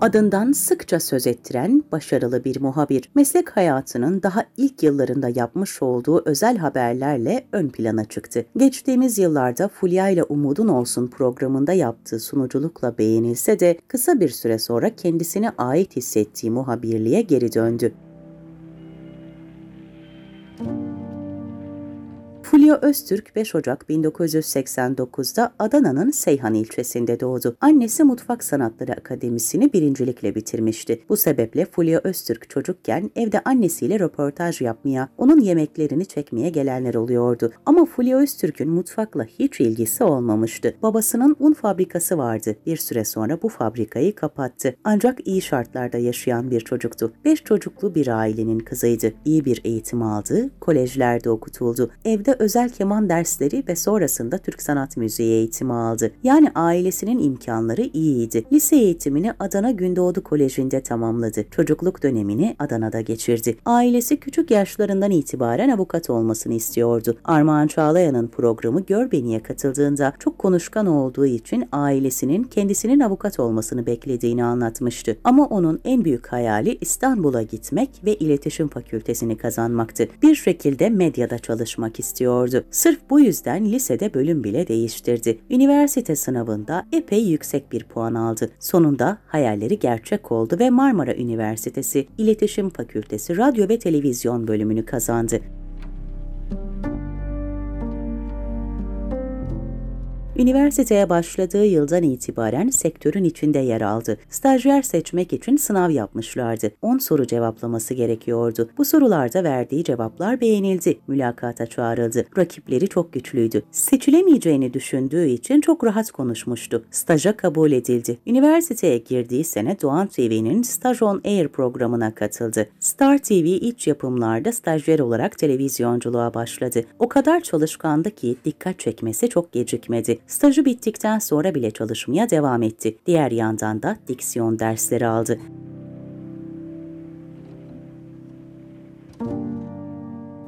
Adından sıkça söz ettiren başarılı bir muhabir, meslek hayatının daha ilk yıllarında yapmış olduğu özel haberlerle ön plana çıktı. Geçtiğimiz yıllarda Fulya ile Umudun Olsun programında yaptığı sunuculukla beğenilse de kısa bir süre sonra kendisine ait hissettiği muhabirliğe geri döndü. Fulya Öztürk 5 Ocak 1989'da Adana'nın Seyhan ilçesinde doğdu. Annesi Mutfak Sanatları Akademisi'ni birincilikle bitirmişti. Bu sebeple Fulya Öztürk çocukken evde annesiyle röportaj yapmaya, onun yemeklerini çekmeye gelenler oluyordu. Ama Fulya Öztürk'ün mutfakla hiç ilgisi olmamıştı. Babasının un fabrikası vardı. Bir süre sonra bu fabrikayı kapattı. Ancak iyi şartlarda yaşayan bir çocuktu. Beş çocuklu bir ailenin kızıydı. İyi bir eğitim aldı, kolejlerde okutuldu. Evde özel keman dersleri ve sonrasında Türk sanat müziği eğitimi aldı. Yani ailesinin imkanları iyiydi. Lise eğitimini Adana Gündoğdu Koleji'nde tamamladı. Çocukluk dönemini Adana'da geçirdi. Ailesi küçük yaşlarından itibaren avukat olmasını istiyordu. Armağan Çağlayan'ın programı Görbeni'ye katıldığında çok konuşkan olduğu için ailesinin kendisinin avukat olmasını beklediğini anlatmıştı. Ama onun en büyük hayali İstanbul'a gitmek ve iletişim fakültesini kazanmaktı. Bir şekilde medyada çalışmak istiyordu istiyordu. Sırf bu yüzden lisede bölüm bile değiştirdi. Üniversite sınavında epey yüksek bir puan aldı. Sonunda hayalleri gerçek oldu ve Marmara Üniversitesi İletişim Fakültesi Radyo ve Televizyon bölümünü kazandı. Üniversiteye başladığı yıldan itibaren sektörün içinde yer aldı. Stajyer seçmek için sınav yapmışlardı. 10 soru cevaplaması gerekiyordu. Bu sorularda verdiği cevaplar beğenildi. Mülakata çağrıldı. Rakipleri çok güçlüydü. Seçilemeyeceğini düşündüğü için çok rahat konuşmuştu. Staja kabul edildi. Üniversiteye girdiği sene Doğan TV'nin Staj on Air programına katıldı. Star TV iç yapımlarda stajyer olarak televizyonculuğa başladı. O kadar çalışkandı ki dikkat çekmesi çok gecikmedi stajı bittikten sonra bile çalışmaya devam etti. Diğer yandan da diksiyon dersleri aldı.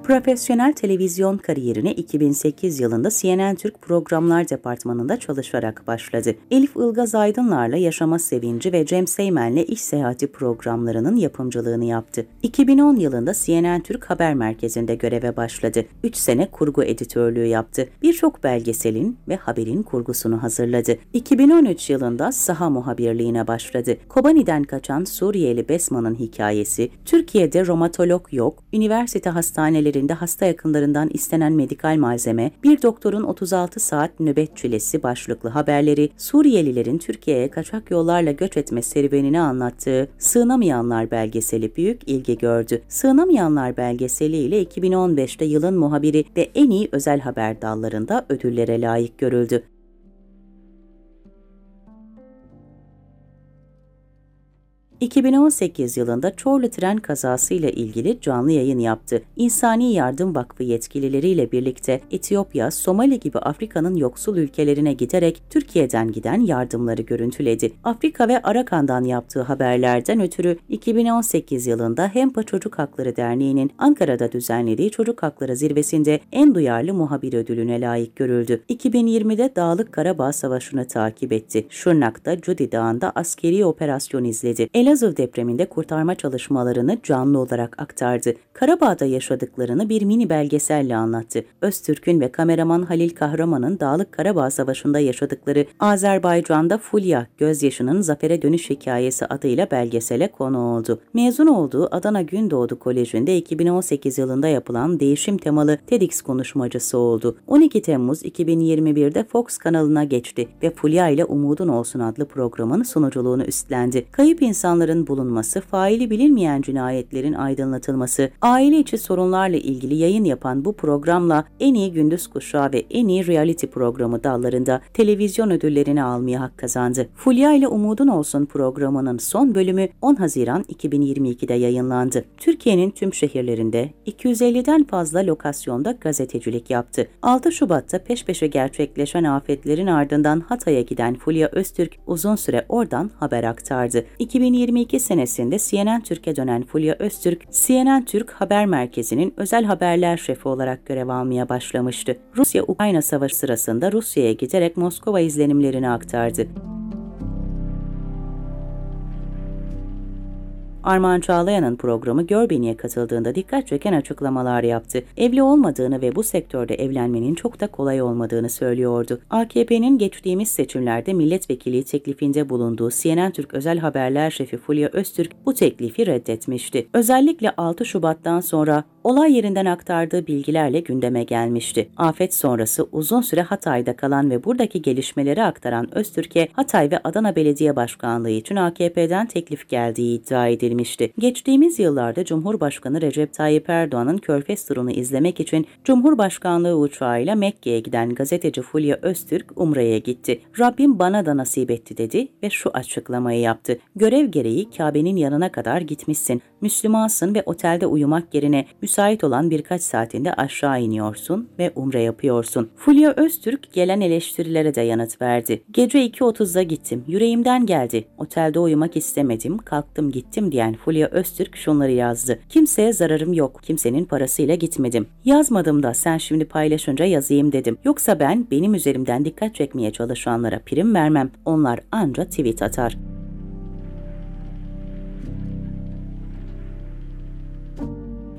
Profesyonel televizyon kariyerine 2008 yılında CNN Türk Programlar Departmanı'nda çalışarak başladı. Elif Ilgaz Aydınlar'la Yaşama Sevinci ve Cem Seymen'le İş Seyahati programlarının yapımcılığını yaptı. 2010 yılında CNN Türk Haber Merkezi'nde göreve başladı. 3 sene kurgu editörlüğü yaptı. Birçok belgeselin ve haberin kurgusunu hazırladı. 2013 yılında saha muhabirliğine başladı. Kobani'den kaçan Suriyeli Besma'nın hikayesi, Türkiye'de romatolog yok, üniversite hastaneleri hastanelerinde hasta yakınlarından istenen medikal malzeme, bir doktorun 36 saat nöbet çilesi başlıklı haberleri, Suriyelilerin Türkiye'ye kaçak yollarla göç etme serüvenini anlattığı Sığınamayanlar belgeseli büyük ilgi gördü. Sığınamayanlar belgeseli ile 2015'te yılın muhabiri ve en iyi özel haber dallarında ödüllere layık görüldü. 2018 yılında Çorlu tren kazası ile ilgili canlı yayın yaptı. İnsani Yardım Vakfı yetkilileriyle birlikte Etiyopya, Somali gibi Afrika'nın yoksul ülkelerine giderek Türkiye'den giden yardımları görüntüledi. Afrika ve Arakan'dan yaptığı haberlerden ötürü 2018 yılında HEMPA Çocuk Hakları Derneği'nin Ankara'da düzenlediği Çocuk Hakları Zirvesi'nde en duyarlı muhabir ödülüne layık görüldü. 2020'de Dağlık Karabağ Savaşı'nı takip etti. Şırnak'ta Cudi Dağı'nda askeri operasyon izledi. Ele Elazığ depreminde kurtarma çalışmalarını canlı olarak aktardı. Karabağ'da yaşadıklarını bir mini belgeselle anlattı. Öztürk'ün ve kameraman Halil Kahraman'ın Dağlık Karabağ Savaşı'nda yaşadıkları Azerbaycan'da Fulya, Gözyaşı'nın Zafere Dönüş Hikayesi adıyla belgesele konu oldu. Mezun olduğu Adana Gündoğdu Koleji'nde 2018 yılında yapılan değişim temalı TEDx konuşmacısı oldu. 12 Temmuz 2021'de Fox kanalına geçti ve Fulya ile Umudun Olsun adlı programın sunuculuğunu üstlendi. Kayıp insanlar imkanların bulunması, faili bilinmeyen cinayetlerin aydınlatılması, aile içi sorunlarla ilgili yayın yapan bu programla en iyi gündüz kuşağı ve en iyi reality programı dallarında televizyon ödüllerini almaya hak kazandı. Fulya ile Umudun Olsun programının son bölümü 10 Haziran 2022'de yayınlandı. Türkiye'nin tüm şehirlerinde 250'den fazla lokasyonda gazetecilik yaptı. 6 Şubat'ta peş peşe gerçekleşen afetlerin ardından Hatay'a giden Fulya Öztürk uzun süre oradan haber aktardı. 2020 2022 senesinde CNN Türk'e dönen Fulya Öztürk, CNN Türk Haber Merkezi'nin özel haberler şefi olarak görev almaya başlamıştı. Rusya-Ukrayna savaşı sırasında Rusya'ya giderek Moskova izlenimlerini aktardı. Armağan Çağlayan'ın programı Görbeni'ye katıldığında dikkat çeken açıklamalar yaptı. Evli olmadığını ve bu sektörde evlenmenin çok da kolay olmadığını söylüyordu. AKP'nin geçtiğimiz seçimlerde milletvekili teklifinde bulunduğu CNN Türk Özel Haberler Şefi Fulya Öztürk bu teklifi reddetmişti. Özellikle 6 Şubat'tan sonra olay yerinden aktardığı bilgilerle gündeme gelmişti. Afet sonrası uzun süre Hatay'da kalan ve buradaki gelişmeleri aktaran Öztürk'e Hatay ve Adana Belediye Başkanlığı için AKP'den teklif geldiği iddia edilmişti. Geçtiğimiz yıllarda Cumhurbaşkanı Recep Tayyip Erdoğan'ın Körfez turunu izlemek için Cumhurbaşkanlığı uçağıyla Mekke'ye giden gazeteci Fulya Öztürk Umre'ye gitti. Rabbim bana da nasip etti dedi ve şu açıklamayı yaptı. Görev gereği Kabe'nin yanına kadar gitmişsin. Müslümansın ve otelde uyumak yerine Müslüman müsait olan birkaç saatinde aşağı iniyorsun ve umre yapıyorsun. Fulya Öztürk gelen eleştirilere de yanıt verdi. Gece 2.30'da gittim. Yüreğimden geldi. Otelde uyumak istemedim. Kalktım gittim diyen Fulya Öztürk şunları yazdı. Kimseye zararım yok. Kimsenin parasıyla gitmedim. Yazmadım da sen şimdi paylaşınca yazayım dedim. Yoksa ben benim üzerimden dikkat çekmeye çalışanlara prim vermem. Onlar anca tweet atar.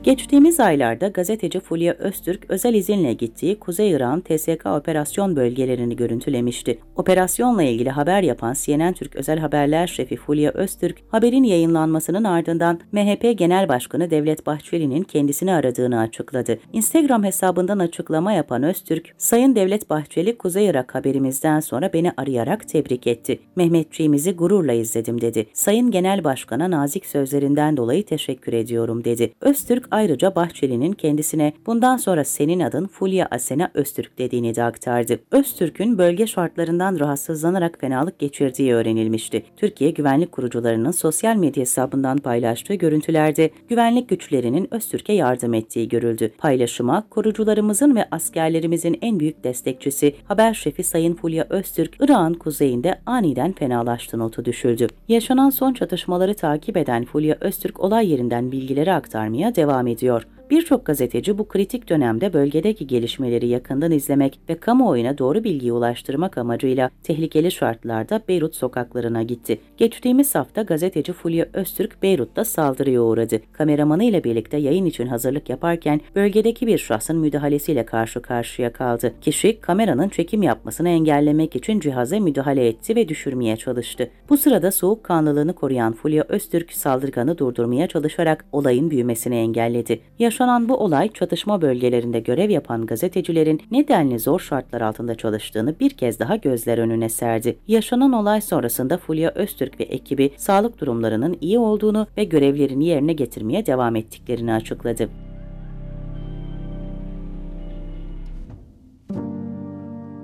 Geçtiğimiz aylarda gazeteci Fulya Öztürk özel izinle gittiği Kuzey İran TSK operasyon bölgelerini görüntülemişti. Operasyonla ilgili haber yapan CNN Türk özel haberler şefi Fulya Öztürk, haberin yayınlanmasının ardından MHP Genel Başkanı Devlet Bahçeli'nin kendisini aradığını açıkladı. Instagram hesabından açıklama yapan Öztürk, Sayın Devlet Bahçeli Kuzey Irak haberimizden sonra beni arayarak tebrik etti. Mehmetçiğimizi gururla izledim dedi. Sayın Genel Başkan'a nazik sözlerinden dolayı teşekkür ediyorum dedi. Öztürk ayrıca Bahçeli'nin kendisine bundan sonra senin adın Fulya Asena Öztürk dediğini de aktardı. Öztürk'ün bölge şartlarından rahatsızlanarak fenalık geçirdiği öğrenilmişti. Türkiye güvenlik kurucularının sosyal medya hesabından paylaştığı görüntülerde güvenlik güçlerinin Öztürk'e yardım ettiği görüldü. Paylaşıma kurucularımızın ve askerlerimizin en büyük destekçisi haber şefi Sayın Fulya Öztürk, Irak'ın kuzeyinde aniden fenalaştı notu düşürdü. Yaşanan son çatışmaları takip eden Fulya Öztürk olay yerinden bilgileri aktarmaya devam devam ediyor. Birçok gazeteci bu kritik dönemde bölgedeki gelişmeleri yakından izlemek ve kamuoyuna doğru bilgiyi ulaştırmak amacıyla tehlikeli şartlarda Beyrut sokaklarına gitti. Geçtiğimiz hafta gazeteci Fulya Öztürk Beyrut'ta saldırıya uğradı. Kameramanı ile birlikte yayın için hazırlık yaparken bölgedeki bir şahsın müdahalesiyle karşı karşıya kaldı. Kişi kameranın çekim yapmasını engellemek için cihaza müdahale etti ve düşürmeye çalıştı. Bu sırada soğuk kanlılığını koruyan Fulya Öztürk saldırganı durdurmaya çalışarak olayın büyümesini engelledi. Yaşam Yaşanan bu olay çatışma bölgelerinde görev yapan gazetecilerin ne nedenli zor şartlar altında çalıştığını bir kez daha gözler önüne serdi. Yaşanan olay sonrasında Fulya Öztürk ve ekibi sağlık durumlarının iyi olduğunu ve görevlerini yerine getirmeye devam ettiklerini açıkladı.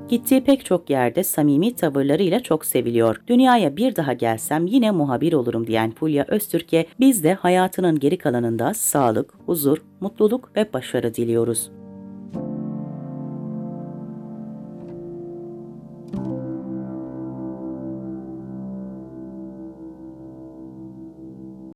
Gittiği pek çok yerde samimi tavırlarıyla çok seviliyor. Dünyaya bir daha gelsem yine muhabir olurum diyen Fulya Öztürk'e biz de hayatının geri kalanında sağlık, huzur, mutluluk ve başarı diliyoruz.